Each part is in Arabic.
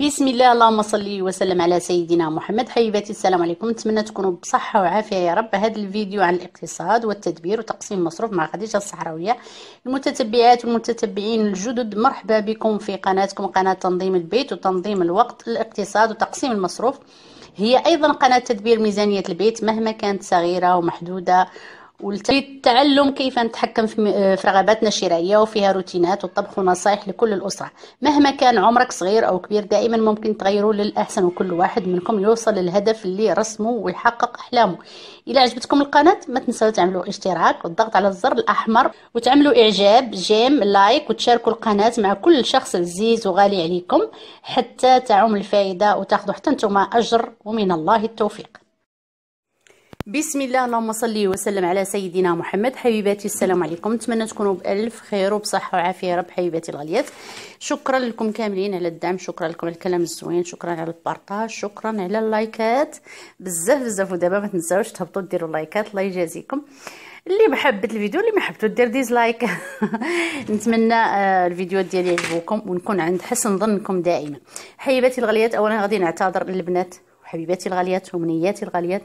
بسم الله اللهم صل وسلم على سيدنا محمد حبيباتي السلام عليكم نتمنى تكونوا بصحه وعافيه يا رب هذا الفيديو عن الاقتصاد والتدبير وتقسيم المصروف مع خديجه الصحراويه المتتبعات والمتتبعين الجدد مرحبا بكم في قناتكم قناه تنظيم البيت وتنظيم الوقت الاقتصاد وتقسيم المصروف هي ايضا قناه تدبير ميزانيه البيت مهما كانت صغيره ومحدوده والتعلم كيف نتحكم في رغباتنا الشرائيه وفيها روتينات والطبخ ونصائح لكل الاسره مهما كان عمرك صغير او كبير دائما ممكن تغيروا للاحسن وكل واحد منكم يوصل للهدف اللي رسمه ويحقق احلامه الى عجبتكم القناه ما تنسوا تعملوا اشتراك والضغط على الزر الاحمر وتعملوا اعجاب جيم لايك وتشاركوا القناه مع كل شخص عزيز وغالي عليكم حتى تعم الفائده وتاخذوا حتى نتوما اجر ومن الله التوفيق بسم الله اللهم صل وسلم على سيدنا محمد حبيباتي السلام عليكم نتمنى تكونوا بالف خير وبصحه وعافيه رب حبيباتي الغاليات شكرا لكم كاملين على الدعم شكرا لكم على الكلام الزوين شكرا على البارطاج شكرا على اللايكات بزاف بزاف ودابا ما تنساوش تهبطوا ديروا لايكات الله يجازيكم اللي محبت الفيديو اللي ما دير ديزلايك نتمنى آه، الفيديو ديالي يعجبوكم ونكون عند حسن ظنكم دائما حبيباتي الغاليات اولا غادي نعتذر للبنات وحبيباتي الغاليات ومنياتي الغاليات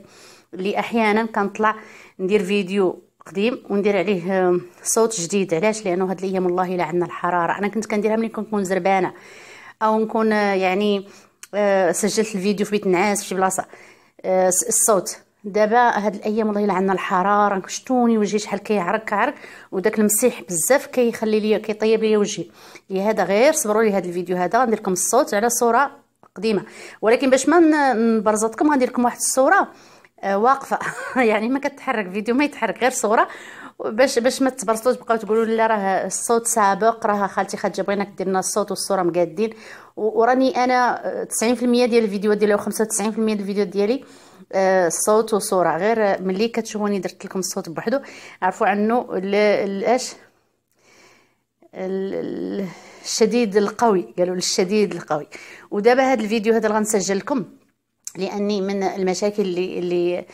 اللي احيانا كنطلع ندير فيديو قديم وندير عليه صوت جديد علاش لانه هاد الايام والله الا عندنا الحراره انا كنت كنديرها ملي كنكون نكون زربانه او نكون آه، يعني آه، سجلت الفيديو في بيت نعاس في شي بلاصه آه، الصوت دابا هاد الايام والله الا عندنا الحراره شتوني وجهي شحال كيعرق عرك وداك المسيح بزاف كيخلي لي كيطيب لي وجهي لهذا غير صبروا لي هاد الفيديو هذا غندير لكم الصوت على صوره قديمه ولكن باش ما نبرزطكم غندير لكم واحد الصوره آه، واقفه يعني ما كتحرك فيديو ما يتحرك غير صوره باش باش ما تبرصلوش بقاو تقولوا لا راه الصوت سابق راه خالتي خالتي بغيناك دير لنا الصوت والصوره مقادين وراني انا 90% ديال الفيديوهات ديالي او 95% ديال الفيديوهات ديالي الصوت آه، وصوره غير ملي كتشوفوني درت لكم الصوت بوحدو عرفوا عنه الاش الشديد القوي قالوا الشديد القوي ودابا هذا الفيديو هذا اللي غنسجل لكم لاني من المشاكل اللي اللي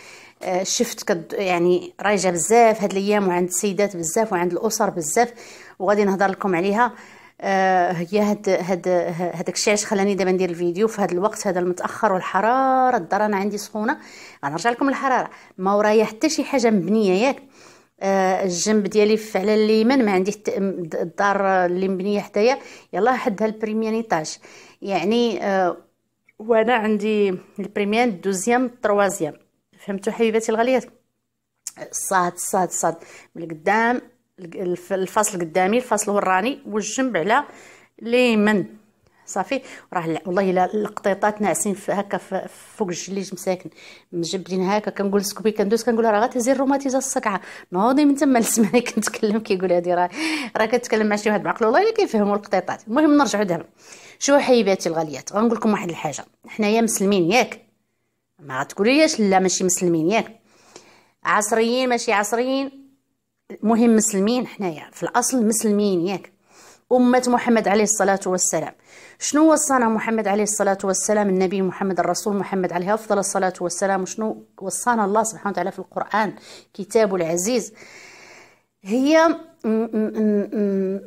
آه، شفت كد يعني رايجه بزاف هاد الايام وعند السيدات بزاف وعند الاسر بزاف وغادي نهضر لكم عليها آه، هي هاد هاد هذاك الشيء علاش خلاني دابا ندير الفيديو في هذا الوقت هذا المتاخر والحراره الدار انا عندي سخونه غنرجع لكم الحراره ما ورايا حتى شي حاجه مبنيه ياك آه، الجنب ديالي فعلا ليمن ما عندي الدار اللي مبنيه حدايا يلاه حدها ايطاج يعني وانا عندي البريميان دوزيام تروازيام فهمتوا حبيباتي الغاليات صاد صاد صاد من القدام الفصل القدامي الفصل الوراني والجنب على ليمن صافي راه والله الا القطيطات ناعسين هكا فوق الجليج مساكن مجبدين هكا كنقول سكوبي كندوز كنقول راه غتهزي الروماتيزا الصقعه نوضي من تما نسمعني كنتكلم كيقول هادي راه راه كتكلم مع شي واحد معقل والله الا كيفهموا القطيطات المهم نرجعوا دابا شو حبيباتي الغاليات غنقول لكم واحد الحاجه حنايا مسلمين ياك ما غتقوليش لا ماشي مسلمين ياك عصريين ماشي عصريين المهم مسلمين حنايا في الاصل مسلمين ياك أمة محمد عليه الصلاة والسلام شنو وصانا محمد عليه الصلاة والسلام النبي محمد الرسول محمد عليه أفضل الصلاة والسلام وشنو وصانا الله سبحانه وتعالى في القرآن كتابه العزيز هي م- م- م-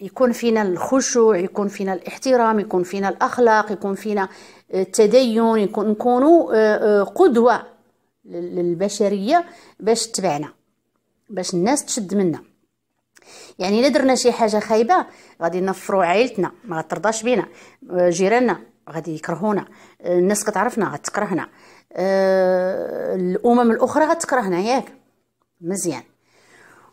يكون فينا الخشوع يكون فينا الاحترام يكون فينا الأخلاق يكون فينا آه، التدين يكون نكونوا آه، آه، قدوة للبشرية باش تبعنا باش الناس تشد منا يعني الا درنا شي حاجه خايبه غادي نفروا عائلتنا ما ترضاش بينا جيراننا غادي يكرهونا الناس كتعرفنا غتكرهنا الامم الاخرى غتكرهنا ياك مزيان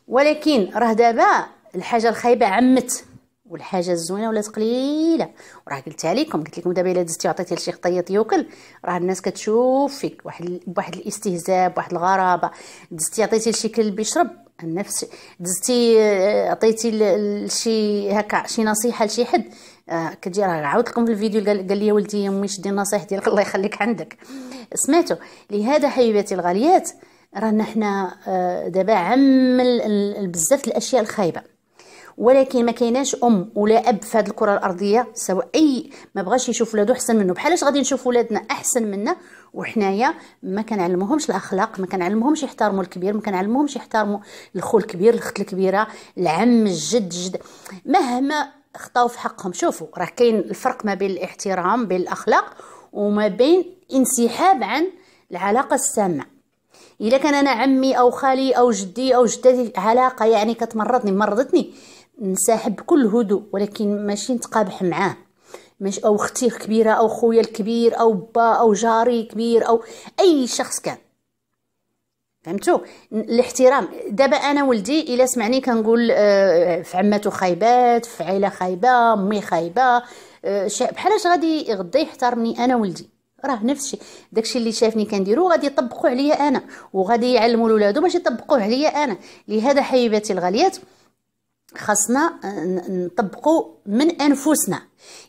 ولكن راه دابا الحاجه الخايبه عمت والحاجه الزوينه ولات قليله وراه قلتها لكم قلت لكم دابا الا دزتي عطيتي لشي خطيط ياكل راه الناس كتشوف فيك واحد بواحد الاستهزاء بواحد الغرابه دزتي عطيتي لشي كلب يشرب نفس دزتي آه، عطيتي لشي هكا شي نصيحه لشي حد آه، كتجي راه عاودت لكم في الفيديو قال, لي ولدي امي شدي النصائح ديالك الله يخليك عندك سمعتوا لهذا حبيباتي الغاليات رانا حنا آه، دابا عم بزاف الاشياء الخايبه ولكن ما كايناش ام ولا اب في هذه الكره الارضيه سواء اي ما بغاش يشوف ولادو احسن منه بحالاش غادي نشوف ولادنا احسن منا وحنايا ما كنعلموهمش الاخلاق ما كنعلموهمش يحترموا الكبير ما كنعلموهمش يحترموا الخو الكبير الاخت الكبيره العم الجد الجد مهما خطاو في حقهم شوفوا راه كاين الفرق ما بين الاحترام بين الاخلاق وما بين انسحاب عن العلاقه السامه إذا كان انا عمي او خالي او جدي او جدتي علاقه يعني كتمرضني مرضتني نساحب بكل هدوء ولكن ماشي نتقابح معاه مش او اختي كبيره او خويا الكبير او با او جاري كبير او اي شخص كان فهمتوا الاحترام دابا انا ولدي الا سمعني كنقول آه، في عماتو خايبات في عيله خايبه امي خايبه آه، بحالاش غادي غدا يحترمني انا ولدي راه نفس الشيء داكشي اللي شافني كنديرو غادي يطبقوه عليا انا وغادي يعلموا لولادو باش يطبقوه عليا انا لهذا حبيباتي الغاليات خاصنا آه، نطبقوا من انفسنا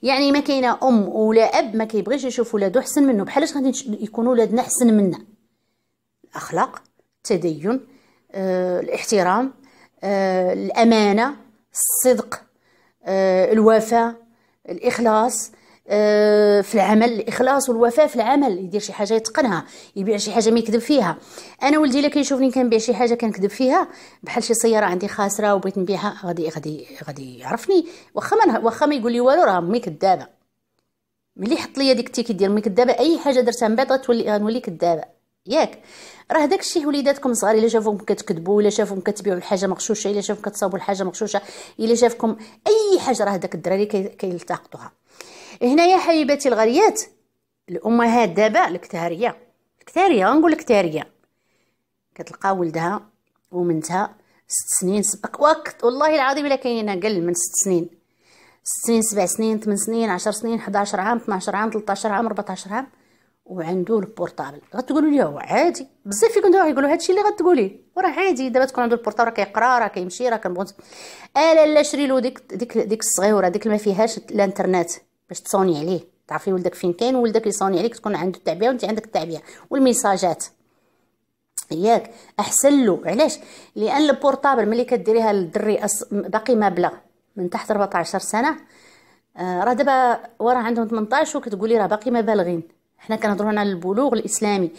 يعني ما كاينه ام ولا اب ما كيبغيش يشوف ولادو حسن منه بحالاش غادي يكونوا ولادنا حسن منا الاخلاق التدين آه، الاحترام آه، الامانه الصدق آه، الوفاء الاخلاص آه، في العمل الاخلاص والوفاء في العمل يدير شي حاجه يتقنها يبيع شي حاجه ما يكذب فيها انا ولدي الا كيشوفني كنبيع شي حاجه كنكذب فيها بحال شي سياره عندي خاسره وبغيت نبيعها غادي غادي غادي يعرفني واخا ما واخا ما يقول لي والو راه امي كذابه ملي حط لي ديك التيكي ديال امي كذابه اي حاجه درتها من بعد غتولي غنولي كذابه ياك راه داك الشيء وليداتكم صغار الا شافوكم كتكذبوا الا شافوكم كتبيعوا الحاجه مغشوشه الا شافوكم كتصاوبوا الحاجه مغشوشه الا شافكم اي حاجه راه داك الدراري كيلتقطوها كي هنايا حبيباتي الغاليات الامهات دابا الكتاريه الكتاريه غنقول الكتاريه كتلقى ولدها ومنتها ست سنين سبق وقت والله العظيم الا كاينين اقل من ست سنين ست سنين سبع سنين ثمان سنين عشر سنين 11 عام 12 عام 13 عام 14 عام وعندو البورطابل غتقولوا لي هو عادي بزاف فيكم دابا يقولوا هادشي اللي غتقولي وراه عادي دابا تكون عنده البورطابل راه كيقرا راه كيمشي راه كنبغي الا لا شري له ديك ديك ديك الصغيره ديك اللي ما فيهاش الانترنت باش تصوني عليه تعرفي ولدك فين كاين ولدك يصوني عليك تكون عنده التعبئه وانت عندك التعبئه والميساجات ياك احسن له علاش لان البورطابل ملي كديريها للدري باقي مبلغ من تحت 14 سنه آه راه دابا وراه عندهم 18 وكتقولي راه باقي ما بالغين حنا كنهضروا هنا على البلوغ الاسلامي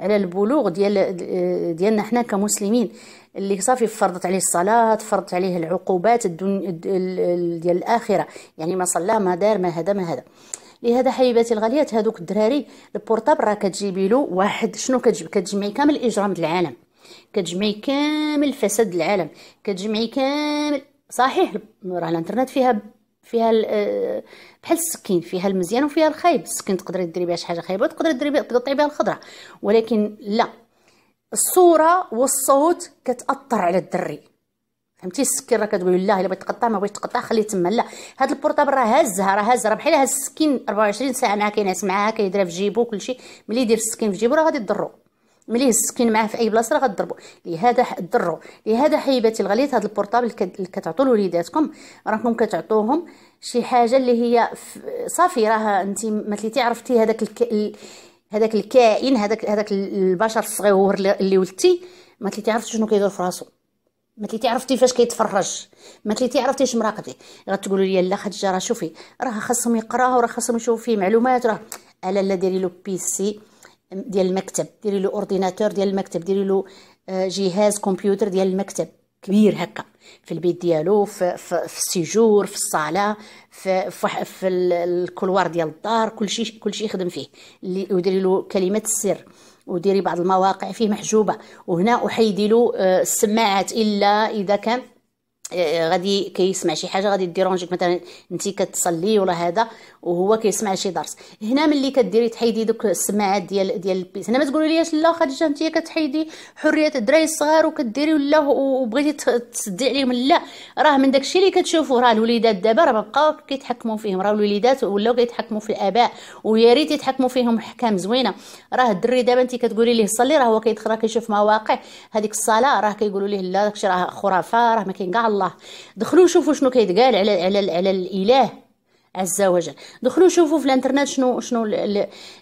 على البلوغ ديال آه، ديالنا حنا كمسلمين اللي صافي فرضت عليه الصلاة فرضت عليه العقوبات الدن... ديال الآخرة يعني ما صلى ما دار ما هذا ما هذا لهذا حبيباتي الغاليات هذوك الدراري البورطابل راه كتجيبي له واحد شنو كتجيب كتجمعي كامل الاجرام ديال العالم كتجمعي كامل فساد العالم كتجمعي كامل صحيح راه الانترنت فيها فيها آه، بحال السكين فيها المزيان وفيها الخايب السكين تقدري ديري بها شي حاجه خايبه وتقدري ديري بها تقطعي بها الخضره ولكن لا الصوره والصوت كتاثر على الدري فهمتي السكين راه كتقول لا الا بغيت تقطع ما بغيتش تقطع خليه تما لا هاد البورطابل راه هازها راه هازها راه بحال هاز السكين 24 ساعه معاه كينعس معاه كيديرها في جيبو كلشي ملي يدير السكين في جيبو راه غادي يضرو ملي السكين معاه في اي بلاصه راه غضربو لهذا ضرو لهذا حيباتي الغليظ هاد البورطابل اللي كتعطوا لوليداتكم راكم كتعطوهم شي حاجه اللي هي صافي راه انت ما تليتي عرفتي هذاك هذاك الكائن هذاك هذاك البشر الصغيور اللي ولدتي ما تلي تعرف شنو كيدور في راسو ما تلي تعرفتي فاش كيتفرج ما تلي تعرفتي اش مراقبتي غتقولوا لي لا خديجه راه شوفي راه خاصهم يقراو راه خاصهم يشوفوا فيه معلومات راه الا لا ديري له بيسي ديال المكتب ديري له اورديناتور ديال المكتب ديري له آه، جهاز كمبيوتر ديال المكتب كبير هكا في البيت ديالو في, في, في السيجور في الصاله في في, في الكلوار ديال الدار كلشي كلشي يخدم فيه اللي وديري له كلمه السر وديري بعض المواقع فيه محجوبه وهنا احيدي له آه، السماعات الا اذا كان غادي كيسمع شي حاجه غادي ديرونجيك مثلا انت كتصلي ولا هذا وهو كيسمع شي درس هنا ملي كديري تحيدي دوك السماعات ديال ديال البيس هنا ما تقولوا ليش لا خديجه انت كتحيدي حريه الدراري الصغار وكديري ولا وبغيتي تسدي عليهم لا راه من داكشي اللي كتشوفوا راه الوليدات دابا راه بقاو كيتحكموا فيهم راه الوليدات ولاو كيتحكموا في الاباء ويا ريت يتحكموا فيهم حكام زوينه راه الدري دابا انت كتقولي ليه صلي راه هو كيدخل راه كيشوف مواقع هذيك الصلاه راه كيقولوا ليه لا داكشي راه خرافه راه ما كاين كاع الله دخلوا شوفوا شنو كيتقال على على على, الاله عز وجل دخلوا شوفوا في الانترنت شنو شنو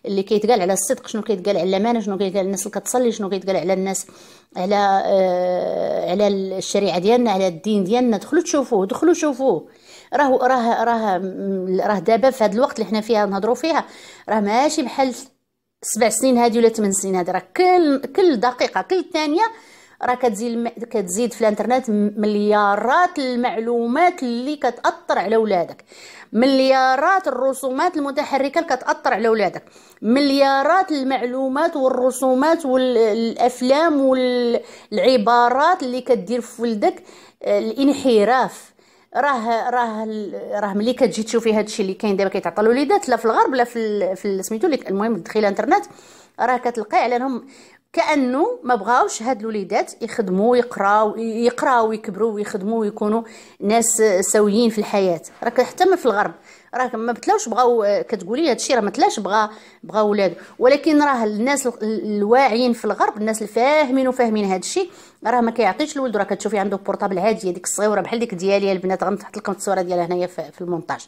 اللي كيتقال على الصدق شنو كيتقال على الامانه شنو كيتقال على الناس اللي كتصلي شنو كيتقال على الناس على آه على الشريعه ديالنا على الدين ديالنا دخلوا تشوفوه دخلوا شوفوه راه راه راه راه دابا في هذا الوقت اللي حنا فيها نهضروا فيها راه ماشي بحال سبع سنين هذه ولا ثمان سنين هذه راه كل كل دقيقه كل ثانيه راه كتزيد كتزيد في الانترنت مليارات المعلومات اللي كتاثر على ولادك مليارات الرسومات المتحركه اللي كتاثر على ولادك مليارات المعلومات والرسومات والافلام والعبارات اللي كدير في ولدك آه، الانحراف راه راه راه ملي كتجي تشوفي هذا الشيء اللي كاين دابا كيتعطى الوليدات لا في الغرب لا في, في سميتو المهم دخيل الانترنت راه كتلقاي على انهم كانه ما بغاوش هاد الوليدات يخدموا ويقراو يقراو ويكبروا ويخدموا ويكونوا ناس سويين في الحياه راك حتى ما في الغرب راه ما بتلاوش بغاو كتقولي هادشي راه ما تلاش بغا بغا ولادو ولكن راه الناس الواعيين في الغرب الناس الفاهمين وفاهمين هادشي راه ما كيعطيش الولد راه كتشوفي عنده بورطابل عاديه ديك الصغيره بحال ديك ديالي البنات غنحط لكم الصوره ديالها هنايا في المونتاج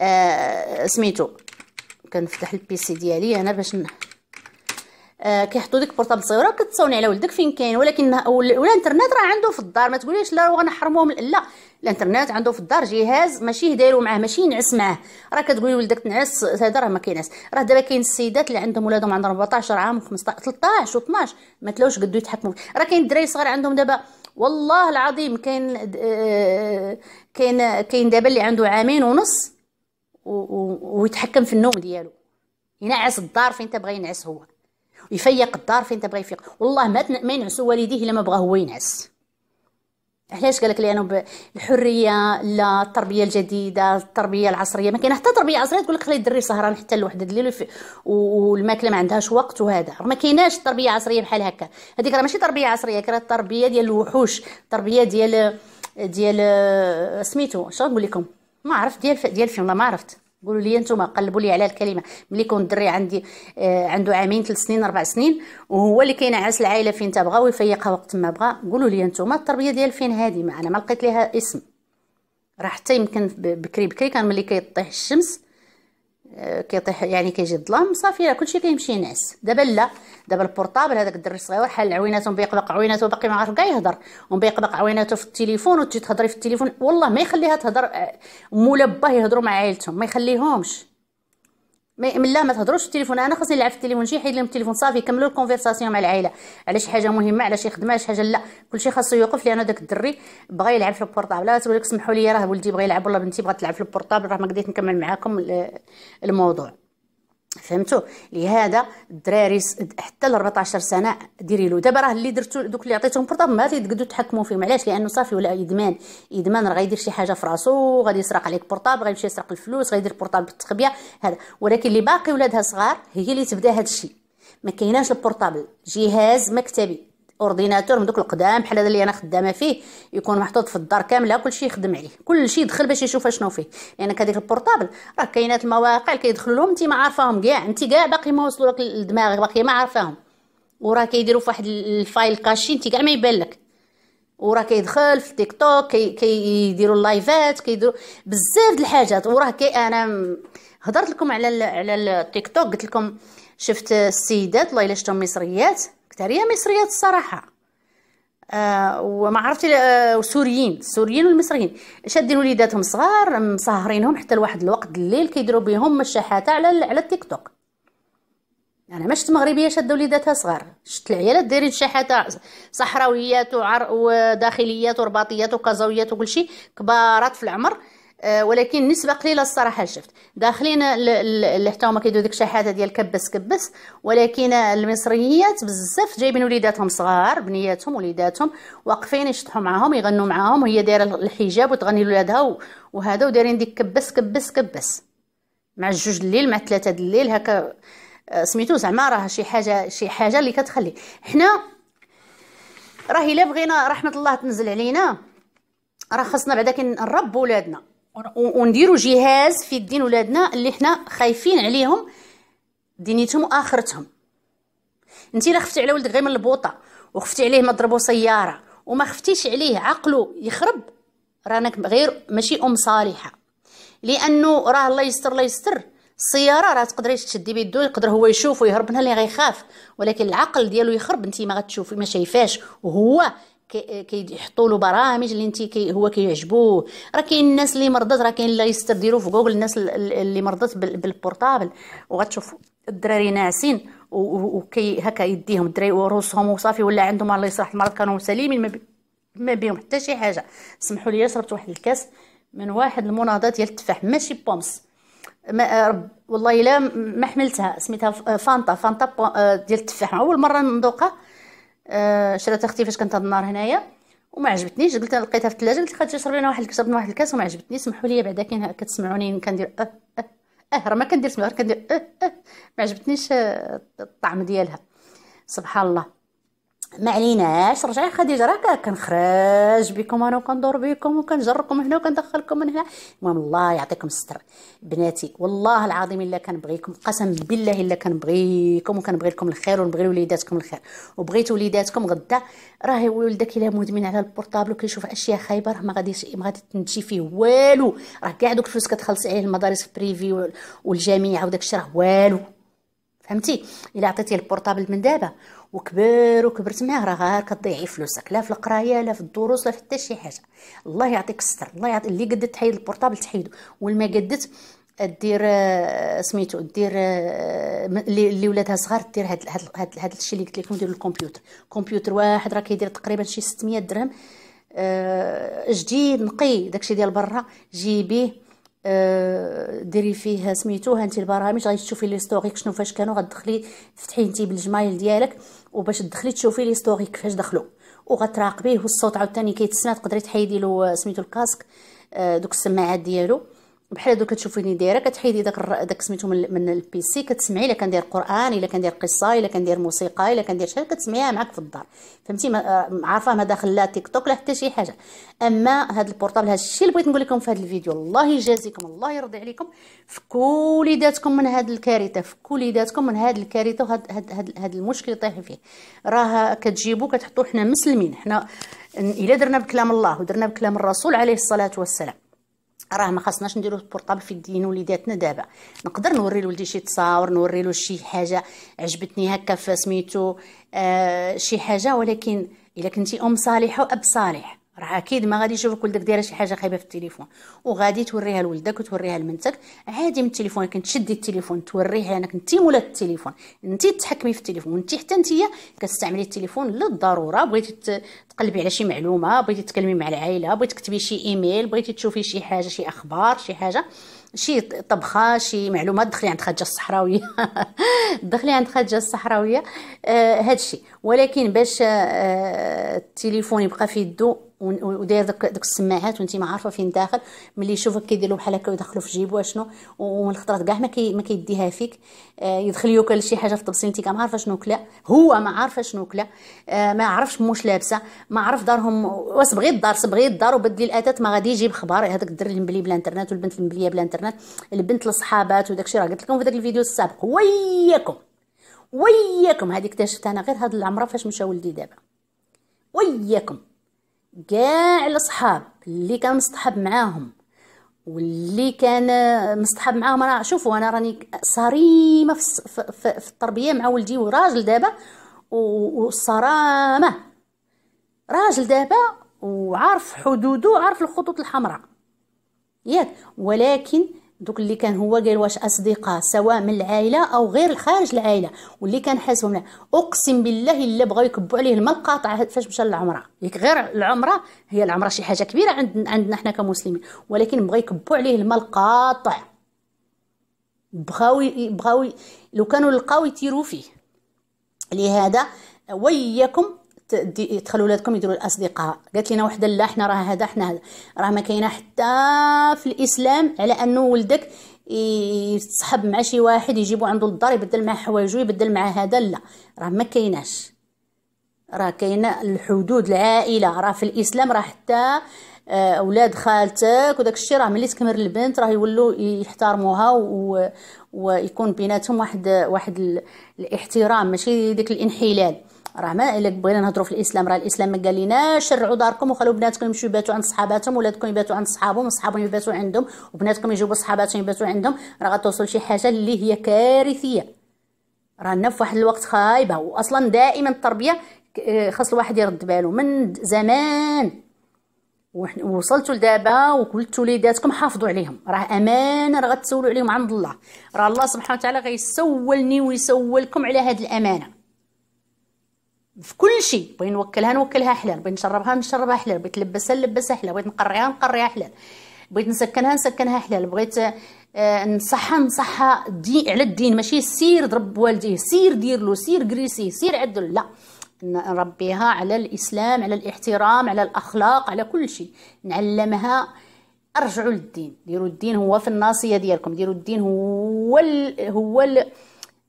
آه سميتو كنفتح البيسي ديالي انا باش آه كيحطوا ديك بورطابل صغيره كتصوني على ولدك فين كاين ولكن ولا الانترنت راه عنده في الدار ما تقوليش لا غنحرموه من لا الانترنت عنده في الدار جهاز ماشي دايرو معاه ماشي ينعس معاه راه كتقولي ولدك تنعس هذا راه ما كينعس راه دابا كاين السيدات اللي عندهم ولادهم عندهم 14 عام و15 13 و12 ما تلاوش قدو يتحكموا راه كاين الدراري الصغار عندهم دابا والله العظيم كاين آه، كاين كاين دابا اللي عنده عامين ونص ويتحكم في النوم ديالو ينعس الدار فين تبغي ينعس هو يفيق الدار فين تبغى يفيق والله ما ما ينعسوا والديه الا ما بغى هو ينعس علاش قالك لانه الحريه لا التربيه الجديده التربيه العصريه ما كاين حتى تربيه عصريه تقول لك خلي الدري سهران حتى لوحده الليل والماكله ما عندهاش وقت وهذا ما كايناش تربيه عصريه بحال هكا هذيك راه ماشي تربيه عصريه راه التربيه ديال الوحوش التربيه ديال ديال سميتو شنو نقول لكم ما عرفت ديال ديال فين ما عرفت قولوا لي انتم قلبوا لي على الكلمه ملي يكون الدري عندي آه عنده عامين ثلاث سنين اربع سنين وهو اللي كينعس العائله فين تبغى ويفيقها وقت ما بغى قولوا لي انتم التربيه ديال فين هذه ما انا ما لقيت ليها اسم راه حتى يمكن بكري بكري كان ملي كيطيح الشمس كيطيح يعني كيجي الظلام صافي راه كلشي كيمشي ينعس دابا لا دابا البورطابل هذاك الدري الصغير حل عويناته مبيقبق عويناته باقي ما عارف كاع يهضر ومبيقبق عويناته في التليفون وتجي تهضري في التليفون والله ما يخليها تهضر آه، مولا باه يهضروا مع عائلتهم ما يخليهمش من لا ما تهضروش في التليفون انا خاصني نلعب في التليفون شي حيد لهم التليفون صافي كملوا الكونفرساسيون مع العائله على شي حاجه مهمه على شي خدمه شي حاجه لا كلشي خاصو يوقف لان داك الدري بغى يلعب في البورطابل تقول لك سمحوا لي راه ولدي بغى يلعب ولا بنتي بغات تلعب في البورطابل راه ما قدرت نكمل معاكم الموضوع فهمتوا لهذا الدراري حتى ل 14 سنه ديري له دابا راه اللي درتو دوك اللي عطيتهم بورطابل ما تقدروا تحكموا فيهم علاش لانه صافي ولا ادمان ادمان راه غيدير شي حاجه في راسو غادي يسرق عليك بورطابل غيمشي يسرق الفلوس غيدير بورطابل بالتخبيه هذا ولكن اللي باقي ولادها صغار هي اللي تبدا هذا الشيء ما كايناش البورطابل جهاز مكتبي اورديناتور من دوك القدام بحال هذا اللي انا خدامه فيه يكون محطوط في الدار كامله كلشي يخدم عليه كلشي يدخل باش يشوف شنو فيه لان هذيك البورطابل راه كاينات المواقع كيدخل لهم انت ما عارفاهم كاع انت كاع باقي ما وصلوا لك لدماغك باقي ما عارفاهم وراه كيديروا في واحد الفايل كاشي انت كاع ما يبان لك وراه كيدخل في تيك توك كيديروا كي اللايفات كيديروا بزاف د الحاجات وراه كي انا هضرت لكم على على التيك توك قلت لكم شفت السيدات الله الا شفتهم مصريات كتارية مصريات الصراحة آه وما عرفتش آه وسوريين السوريين والمصريين شادين وليداتهم صغار مسهرينهم حتى لواحد الوقت الليل كيديروا بهم الشحاته على على التيك توك انا ما شفت مغربيه شاده وليداتها صغار شفت العيالات دايرين شحاته صحراويات وعر... وداخليات ورباطيات وكازويات وكل شيء كبارات في العمر آه، ولكن نسبه قليله الصراحه شفت داخلين اللي حتى هما كيديروا ديك الشحاته ديال كبس كبس ولكن المصريات بزاف جايبين وليداتهم صغار بنياتهم وليداتهم واقفين يشطحوا معاهم يغنوا معاهم وهي دايره الحجاب وتغني لولادها وهذا ودايرين ديك كبس كبس كبس مع الجوج الليل مع ثلاثة الليل هكا آه، سميتو زعما راه شي حاجه شي حاجه اللي كتخلي حنا راه الا بغينا رحمه الله تنزل علينا راه خصنا بعدا كنربوا ولادنا ونديروا جهاز في الدين ولادنا اللي حنا خايفين عليهم دينيتهم واخرتهم انت الا خفتي على ولدك غير من البوطه وخفتي عليه ما ضربوا سياره وما خفتيش عليه عقله يخرب رانك غير ماشي ام صالحه لانه راه الله يستر الله يستر السياره راه تقدري تشدي بيدو يقدر هو يشوف ويهرب منها اللي غيخاف ولكن العقل ديالو يخرب انت ما غتشوفي ما شايفاش وهو كيحطوا له برامج اللي انت كي هو كيعجبوه راه كاين الناس اللي مرضت راه كاين اللي يسترديروا في جوجل الناس اللي مرضت بالبورطابل وغتشوف الدراري ناعسين وكي هكا يديهم الدراري وروسهم وصافي ولا عندهم الله يصلح المرض كانوا سليمين ما بيهم حتى شي حاجه سمحوا لي شربت واحد الكاس من واحد المناضه ديال التفاح ماشي بومس ما رب والله الا ما حملتها سميتها فانتا فانتا ديال التفاح اول مره نذوقها آه اختي فاش كانت هاد النهار هنايا وما عجبتنيش قلت لقيتها في الثلاجه قلت خاطر شرب واحد الكاس من واحد الكاس وما عجبتني سمحوا لي بعدا كاين كتسمعوني كندير اه اه اه راه ما كندير سمع كندير اه اه ما عجبتنيش آه، الطعم ديالها سبحان الله ما عليناش رجعي خديجه راه كنخرج بكم انا وكندور بكم وكنجركم هنا وكندخلكم من هنا المهم الله يعطيكم الستر بناتي والله العظيم الا كنبغيكم قسم بالله الا كنبغيكم وكنبغي لكم الخير ونبغي لوليداتكم الخير وبغيت وليداتكم غدا راه ولدك الا مدمن على البورطابل وكيشوف اشياء خايبه راه ما غاديش ما غادي تنتشي فيه والو راه كاع دوك الفلوس كتخلص عليه المدارس بريفي والجامعه وداك الشيء راه والو فهمتي الا عطيتيه البورطابل من دابا وكبر وكبرت معاه راه غير كضيعي فلوسك لا في القرايه لا في الدروس لا في حتى شي حاجه الله يعطيك الستر الله يعطي اللي قدت تحيد البورطابل تحيدو والما قدت دير آه، سميتو دير آه، اللي ولادها صغار دير هاد هاد هاد الشيء اللي قلت لكم ديروا الكمبيوتر كمبيوتر واحد راه كيدير تقريبا شي 600 درهم آه، جديد نقي داكشي ديال برا جيبيه ديري فيه سميتو هانتي البرامج غادي تشوفي لي ستوريك شنو فاش كانوا غتدخلي تفتحي انت بالجمايل ديالك وباش تدخلي تشوفي لي ستوري كيفاش دخلوا وغتراقبيه والصوت عاوتاني كيتسمع تقدري تحيدي له آه، سميتو الكاسك آه، دوك السماعات ديالو بحال هادو كتشوفيني دايره كتحيدي داك داك سميتو من, من البيسي كتسمعي الا كندير قران الا كندير قصه الا كندير موسيقى الا كندير شي حاجه كتسمعيها معاك في الدار فهمتي عارفه ما داخل لا تيك توك لا حتى شي حاجه اما هاد البورطابل هاد الشيء اللي بغيت نقول لكم في هاد الفيديو الله يجازيكم الله يرضي عليكم فكوا وليداتكم من هاد الكارثه فكوا وليداتكم من هاد الكارثه وهاد هاد هاد, هاد المشكل طايحين فيه راه كتجيبو كتحطو حنا مسلمين حنا الا درنا بكلام الله ودرنا بكلام الرسول عليه الصلاه والسلام راه ما خاصناش نديرو البورطابل في يدين وليداتنا دابا نقدر نوري لولدي شي تصاور نوري له شي حاجه عجبتني هكا فسميتو آه شي حاجه ولكن الا كنتي ام صالحه واب صالح راه اكيد ما غادي يشوفك ولدك دايره شي حاجه خايبه في التليفون وغادي توريها لولدك وتوريها لمنتك عادي من التليفون كنت تشدي التليفون توريها لانك انت مولات التليفون انت تحكمي في التليفون انت حتى انت كتستعملي التليفون للضروره بغيتي تقلبي على شي معلومه بغيتي تكلمي مع العائله بغيتي تكتبي شي ايميل بغيتي تشوفي شي حاجه شي اخبار شي حاجه شي طبخه شي معلومات دخلي عند خديجه الصحراويه دخلي عند خديجه الصحراويه آه هادشي ولكن باش آه، التليفون يبقى في يدو وداير دوك دوك السماعات وانت ما عارفه فين داخل ملي يشوفك كيدير له بحال هكا ويدخلو في جيبو شنو ومن الخطرات كاع ما كي ما كيديها فيك آه يدخل يوكل شي حاجه في الطبسيل انت ما عارفه شنو كلا هو ما عارفه شنو كلا آه ما عرفش موش لابسه ما عرف دارهم بغيت الدار صبغي الدار وبدلي الاتات ما غادي يجيب خبار هذاك الدري المبلي بلا انترنت والبنت المبليه بلا انترنت البنت لصحابات وداكشي راه قلت لكم في ذاك الفيديو السابق وياكم وياكم هذه اكتشفت انا غير هاد العمره فاش مشى ولدي دابا وياكم كاع الاصحاب اللي كان مصطحب معاهم واللي كان مصطحب معاهم انا شوفوا انا راني صريمه في, في, في, التربيه مع ولدي وراجل دابا وصرامه راجل دابا وعارف حدوده عارف الخطوط الحمراء ياك ولكن دوك اللي كان هو قال واش اصدقاء سواء من العائله او غير خارج العائله واللي كان حاسهم اقسم بالله الا بغاو يكبوا عليه الماء فاش مشى للعمره ياك غير العمره هي العمره شي حاجه كبيره عندنا عندنا حنا كمسلمين ولكن بغاو يكبوا عليه الماء القاطع بغاو بغاو لو كانوا لقاو يتيروا فيه لهذا وياكم تدخلوا ولادكم يديروا الاصدقاء قالت لنا وحده لا حنا راه هذا حنا هذا راه ما كاينه حتى في الاسلام على انه ولدك يتصحب مع شي واحد يجيبو عنده للدار يبدل معاه حوايجو يبدل معاه هذا لا راه ما كايناش راه كاينه الحدود العائله راه في الاسلام راه حتى آه، اولاد خالتك وداك الشيء راه ملي تكمر البنت راه يولوا يحترموها و... ويكون بيناتهم واحد واحد الاحترام ماشي ديك الانحلال راه ما عليك بغينا نهضروا في الاسلام راه الاسلام ما قال لنا شرعوا داركم وخلوا بناتكم يمشيو يباتوا عند صحاباتهم ولادكم يباتوا عند صحابهم وصحابهم يباتوا عندهم وبناتكم يجيبوا صحاباتهم يباتوا عندهم راه غتوصل شي حاجه اللي هي كارثيه رانا في واحد الوقت خايبه واصلا دائما التربيه آه، خاص الواحد يرد باله من زمان وصلتوا لدابا وقلت وليداتكم حافظوا عليهم راه امانه راه غتسولوا عليهم عند الله راه الله سبحانه وتعالى غيسولني ويسولكم على هذه الامانه في كل شيء بغي نوكلها نوكلها حلال بغي نشربها نشربها حلال بغيت نلبسها نلبسها حلال بغيت نقريها نقريها حلال بغيت نسكنها نسكنها حلال بغيت آه نصحها نصحها دي على الدين ماشي سير ضرب والديه سير دير له سير كريسيه سير عدل لا نربيها على الاسلام على الاحترام على الاخلاق على كل شيء نعلمها ارجعوا للدين ديروا الدين هو في الناصيه ديالكم ديروا الدين هو الـ هو الـ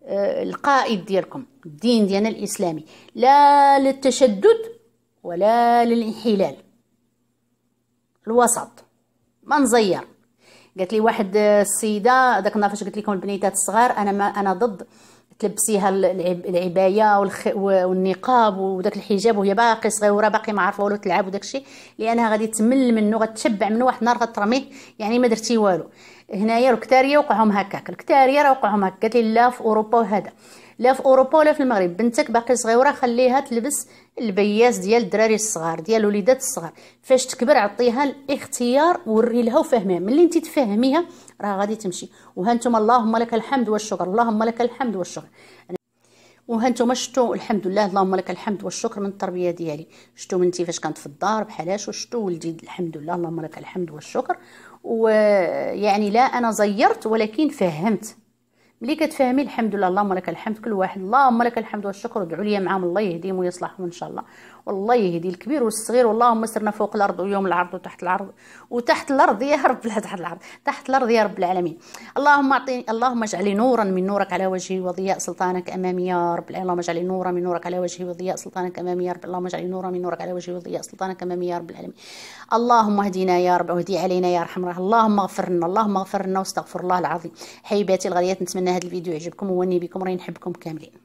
آه، القائد ديالكم الدين ديالنا الاسلامي لا للتشدد ولا للانحلال الوسط ما نزير قالت لي واحد السيده داك النهار فاش قلت لكم البنيتات الصغار انا ما انا ضد تلبسيها العبايه والنقاب وداك الحجاب وهي باقي صغيره باقي ما عارفه والو تلعب وداك الشيء لانها غادي تمل منه غتشبع منه واحد النهار غترميه يعني ما درتي والو هنايا الكتاريه وقعهم هكاك الكتاريه راه وقعهم هكا قالت لي لا في اوروبا وهذا لا في اوروبا ولا في المغرب بنتك باقي صغيره خليها تلبس البياس ديال الدراري الصغار ديال وليدات الصغار فاش تكبر عطيها الاختيار وري لها وفهميها ملي انت تفهميها راه غادي تمشي وهانتم اللهم لك الحمد والشكر اللهم لك الحمد والشكر وهانتوما شفتوا الحمد لله اللهم لك الحمد والشكر من التربيه ديالي شفتوا بنتي فاش كانت في الدار بحالاش وشفتوا ولدي الحمد لله اللهم لك الحمد والشكر ويعني لا انا زيرت ولكن فهمت ملي كتفهمي الحمد لله اللهم لك الحمد كل واحد اللهم لك الحمد والشكر ادعوا لي معاهم الله يهديهم ويصلحهم ان شاء الله والله يهدي الكبير والصغير واللهم سرنا فوق الارض ويوم العرض وتحت الارض وتحت الارض يا رب لا تحت الارض تحت الارض يا رب العالمين اللهم اعطيني اللهم اجعلي نورا من نورك على وجهي وضياء سلطانك امامي يا رب اللهم اجعلي نورا من نورك على وجهي وضياء سلطانك امامي يا رب اللهم اجعلي نورا من نورك على وجهي وضياء سلطانك امامي يا رب العالمين اللهم اهدنا يا رب اهدي علينا يا ارحم الراحمين اللهم اغفر لنا اللهم اغفر لنا واستغفر الله العظيم حبيباتي الغاليات نتمنى هذا الفيديو يعجبكم واني بكم راني نحبكم كاملين